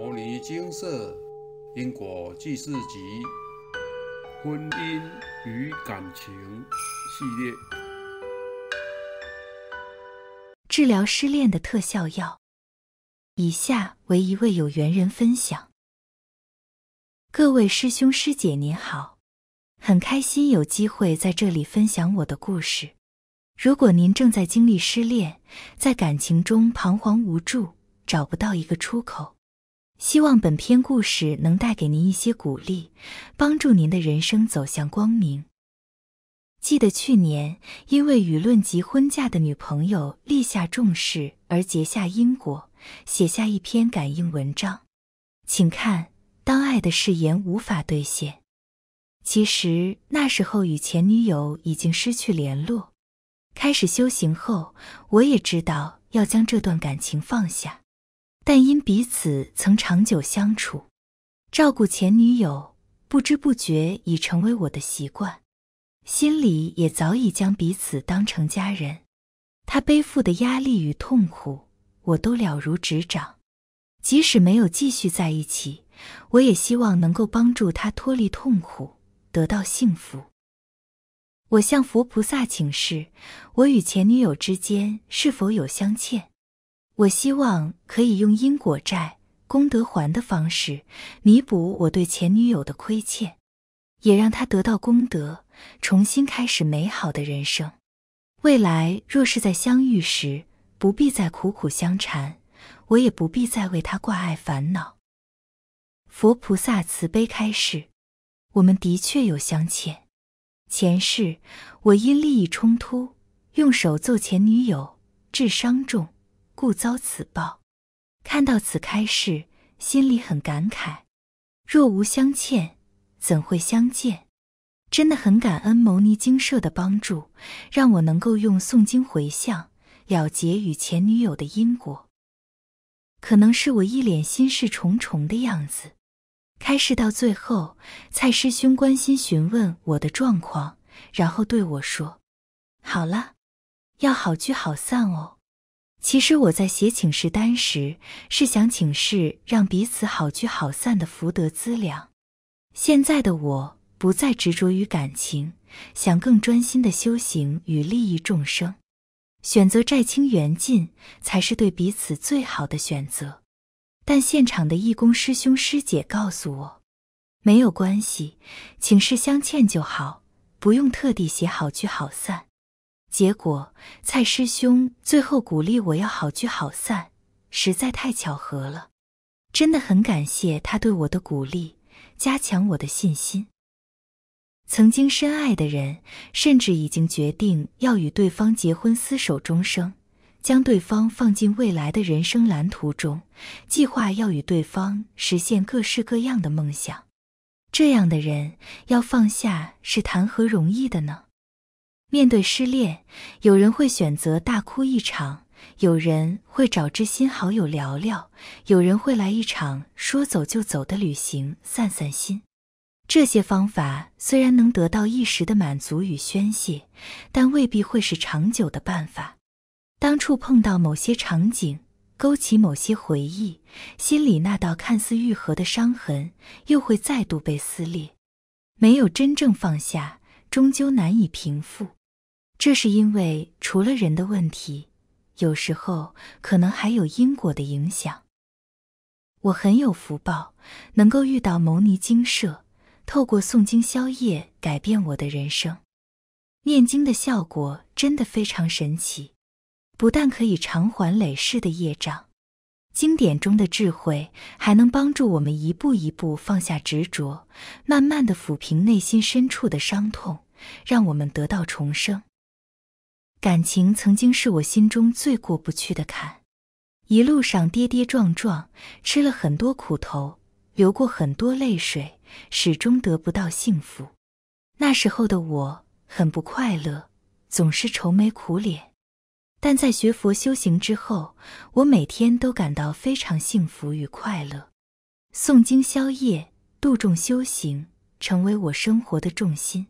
《摩尼金色因果记事集》婚姻与感情系列，治疗失恋的特效药。以下为一位有缘人分享。各位师兄师姐您好，很开心有机会在这里分享我的故事。如果您正在经历失恋，在感情中彷徨无助，找不到一个出口。希望本篇故事能带给您一些鼓励，帮助您的人生走向光明。记得去年因为舆论及婚嫁的女朋友立下重誓而结下因果，写下一篇感应文章，请看。当爱的誓言无法兑现，其实那时候与前女友已经失去联络。开始修行后，我也知道要将这段感情放下。但因彼此曾长久相处，照顾前女友，不知不觉已成为我的习惯，心里也早已将彼此当成家人。他背负的压力与痛苦，我都了如指掌。即使没有继续在一起，我也希望能够帮助他脱离痛苦，得到幸福。我向佛菩萨请示，我与前女友之间是否有相欠？我希望可以用因果债、功德还的方式弥补我对前女友的亏欠，也让她得到功德，重新开始美好的人生。未来若是在相遇时，不必再苦苦相缠，我也不必再为她挂碍烦恼。佛菩萨慈悲开示，我们的确有相欠。前世我因利益冲突，用手揍前女友，致伤重。故遭此报。看到此开示，心里很感慨。若无相欠，怎会相见？真的很感恩牟尼精舍的帮助，让我能够用诵经回向了结与前女友的因果。可能是我一脸心事重重的样子，开示到最后，蔡师兄关心询问我的状况，然后对我说：“好了，要好聚好散哦。”其实我在写请示单时，是想请示让彼此好聚好散的福德资粮。现在的我不再执着于感情，想更专心的修行与利益众生，选择债清缘尽才是对彼此最好的选择。但现场的义工师兄师姐告诉我，没有关系，请示相欠就好，不用特地写好聚好散。结果，蔡师兄最后鼓励我要好聚好散，实在太巧合了。真的很感谢他对我的鼓励，加强我的信心。曾经深爱的人，甚至已经决定要与对方结婚，厮守终生，将对方放进未来的人生蓝图中，计划要与对方实现各式各样的梦想。这样的人要放下，是谈何容易的呢？面对失恋，有人会选择大哭一场，有人会找知心好友聊聊，有人会来一场说走就走的旅行散散心。这些方法虽然能得到一时的满足与宣泄，但未必会是长久的办法。当触碰到某些场景，勾起某些回忆，心里那道看似愈合的伤痕又会再度被撕裂。没有真正放下，终究难以平复。这是因为，除了人的问题，有时候可能还有因果的影响。我很有福报，能够遇到牟尼精舍，透过诵经消业，改变我的人生。念经的效果真的非常神奇，不但可以偿还累世的业障，经典中的智慧，还能帮助我们一步一步放下执着，慢慢的抚平内心深处的伤痛，让我们得到重生。感情曾经是我心中最过不去的坎，一路上跌跌撞撞，吃了很多苦头，流过很多泪水，始终得不到幸福。那时候的我很不快乐，总是愁眉苦脸。但在学佛修行之后，我每天都感到非常幸福与快乐。诵经、宵夜、度众、修行，成为我生活的重心。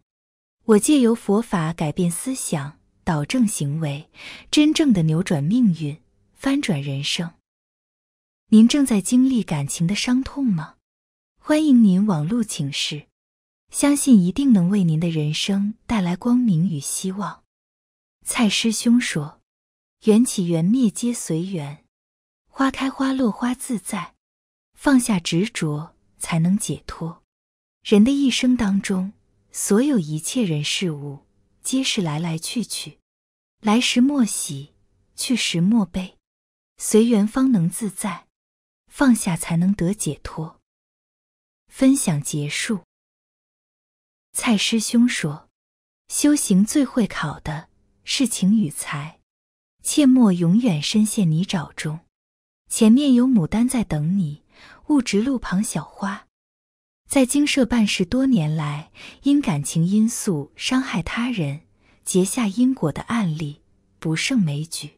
我借由佛法改变思想。矫正行为，真正的扭转命运，翻转人生。您正在经历感情的伤痛吗？欢迎您网路请示，相信一定能为您的人生带来光明与希望。蔡师兄说：“缘起缘灭皆随缘，花开花落花自在，放下执着才能解脱。人的一生当中，所有一切人事物皆是来来去去。”来时莫喜，去时莫悲，随缘方能自在，放下才能得解脱。分享结束。蔡师兄说，修行最会考的是情与财，切莫永远深陷泥沼中。前面有牡丹在等你，勿执路旁小花。在经社办事多年来，因感情因素伤害他人。结下因果的案例不胜枚举，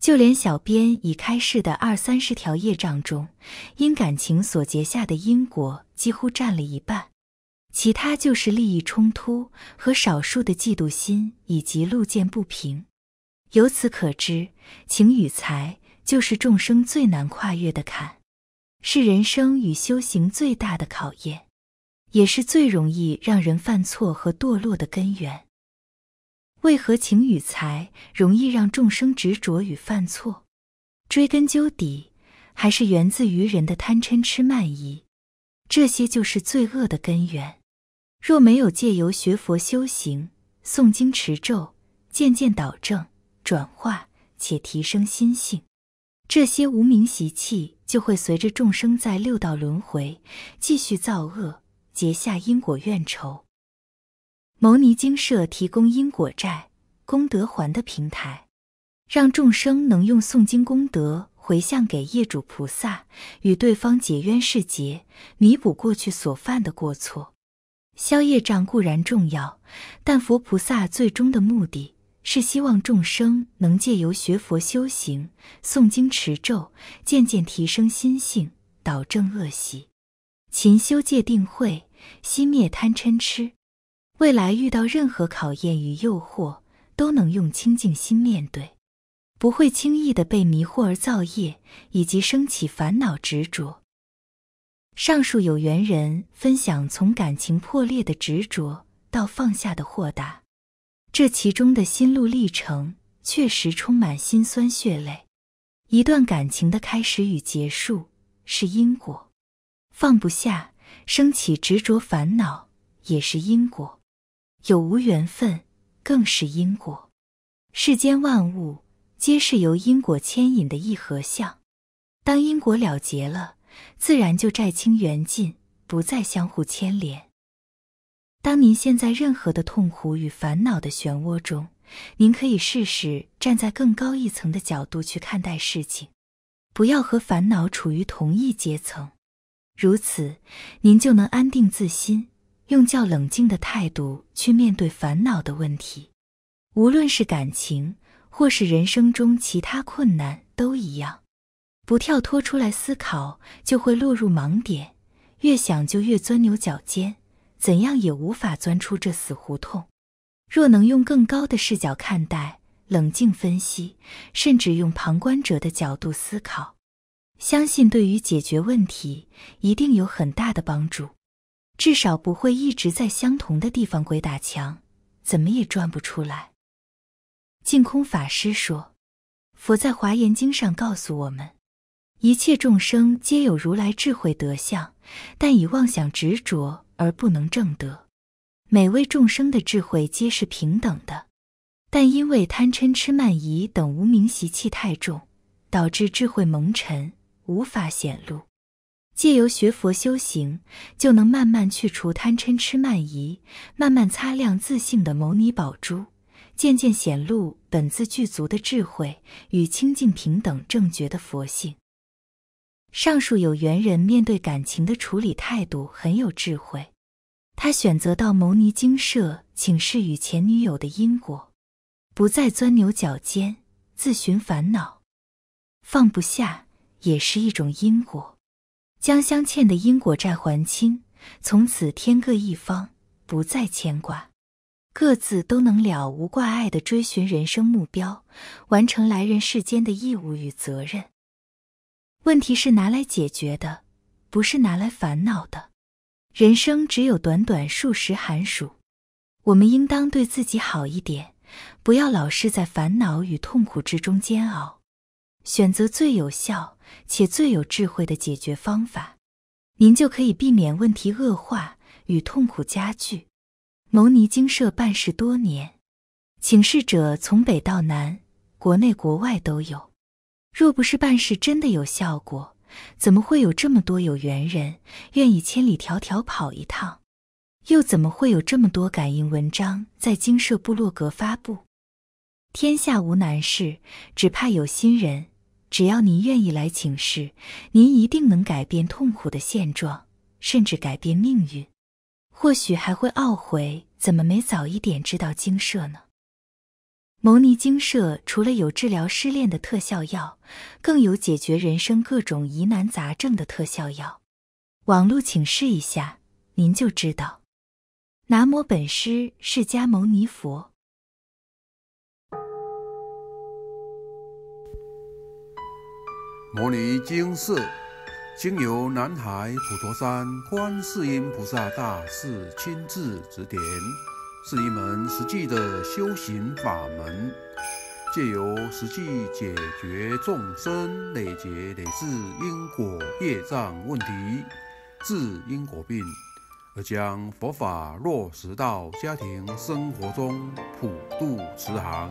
就连小编已开示的二三十条业障中，因感情所结下的因果几乎占了一半，其他就是利益冲突和少数的嫉妒心以及路见不平。由此可知，情与财就是众生最难跨越的坎，是人生与修行最大的考验，也是最容易让人犯错和堕落的根源。为何情与财容易让众生执着与犯错？追根究底，还是源自于人的贪嗔痴慢疑，这些就是罪恶的根源。若没有借由学佛修行、诵经持咒，渐渐导正、转化且提升心性，这些无名习气就会随着众生在六道轮回继续造恶，结下因果怨仇。牟尼经社提供因果债、功德还的平台，让众生能用诵经功德回向给业主菩萨，与对方解冤释结，弥补过去所犯的过错。消业障固然重要，但佛菩萨最终的目的是希望众生能借由学佛修行、诵经持咒，渐渐提升心性，导正恶习，勤修戒定慧，熄灭贪嗔痴。未来遇到任何考验与诱惑，都能用清净心面对，不会轻易的被迷惑而造业，以及升起烦恼执着。上述有缘人分享，从感情破裂的执着到放下的豁达，这其中的心路历程确实充满心酸血泪。一段感情的开始与结束是因果，放不下升起执着烦恼也是因果。有无缘分，更是因果。世间万物皆是由因果牵引的一合相。当因果了结了，自然就债清缘尽，不再相互牵连。当您现在任何的痛苦与烦恼的漩涡中，您可以试试站在更高一层的角度去看待事情，不要和烦恼处于同一阶层。如此，您就能安定自心。用较冷静的态度去面对烦恼的问题，无论是感情或是人生中其他困难都一样。不跳脱出来思考，就会落入盲点，越想就越钻牛角尖，怎样也无法钻出这死胡同。若能用更高的视角看待，冷静分析，甚至用旁观者的角度思考，相信对于解决问题一定有很大的帮助。至少不会一直在相同的地方鬼打墙，怎么也转不出来。净空法师说：“佛在《华严经》上告诉我们，一切众生皆有如来智慧德相，但以妄想执着而不能证得。每位众生的智慧皆是平等的，但因为贪嗔痴慢疑等无明习气太重，导致智慧蒙尘，无法显露。”借由学佛修行，就能慢慢去除贪嗔痴慢疑，慢慢擦亮自信的牟尼宝珠，渐渐显露本自具足的智慧与清净平等正觉的佛性。上述有缘人面对感情的处理态度很有智慧，他选择到牟尼精舍请示与前女友的因果，不再钻牛角尖，自寻烦恼。放不下也是一种因果。将相欠的因果债还清，从此天各一方，不再牵挂，各自都能了无挂碍的追寻人生目标，完成来人世间的义务与责任。问题是拿来解决的，不是拿来烦恼的。人生只有短短数十寒暑，我们应当对自己好一点，不要老是在烦恼与痛苦之中煎熬。选择最有效。且最有智慧的解决方法，您就可以避免问题恶化与痛苦加剧。牟尼精舍办事多年，请示者从北到南，国内国外都有。若不是办事真的有效果，怎么会有这么多有缘人愿意千里迢迢跑一趟？又怎么会有这么多感应文章在精舍部落格发布？天下无难事，只怕有心人。只要您愿意来请示，您一定能改变痛苦的现状，甚至改变命运。或许还会懊悔，怎么没早一点知道精舍呢？牟尼精舍除了有治疗失恋的特效药，更有解决人生各种疑难杂症的特效药。网络请示一下，您就知道。南无本师释迦牟尼佛。《摩尼经寺，经由南海普陀山观世音菩萨大士亲自指点，是一门实际的修行法门，借由实际解决众生累劫累世因果业障问题，治因果病，而将佛法落实到家庭生活中，普度慈航。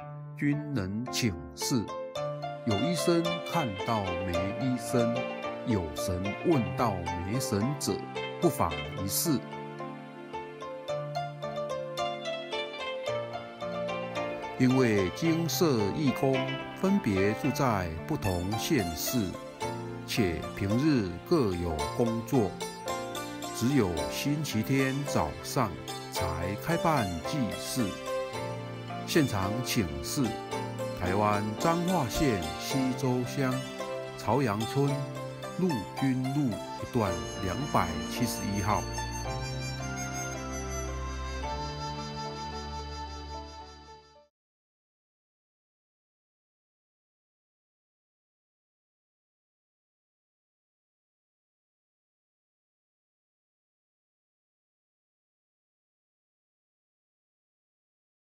均能请示。有医生看到没医生，有神问到没神者，不妨一试。因为金色义空分别住在不同县市，且平日各有工作，只有星期天早上才开办祭祀。现场请示：台湾彰化县溪周乡朝阳村陆军路一段两百七十一号。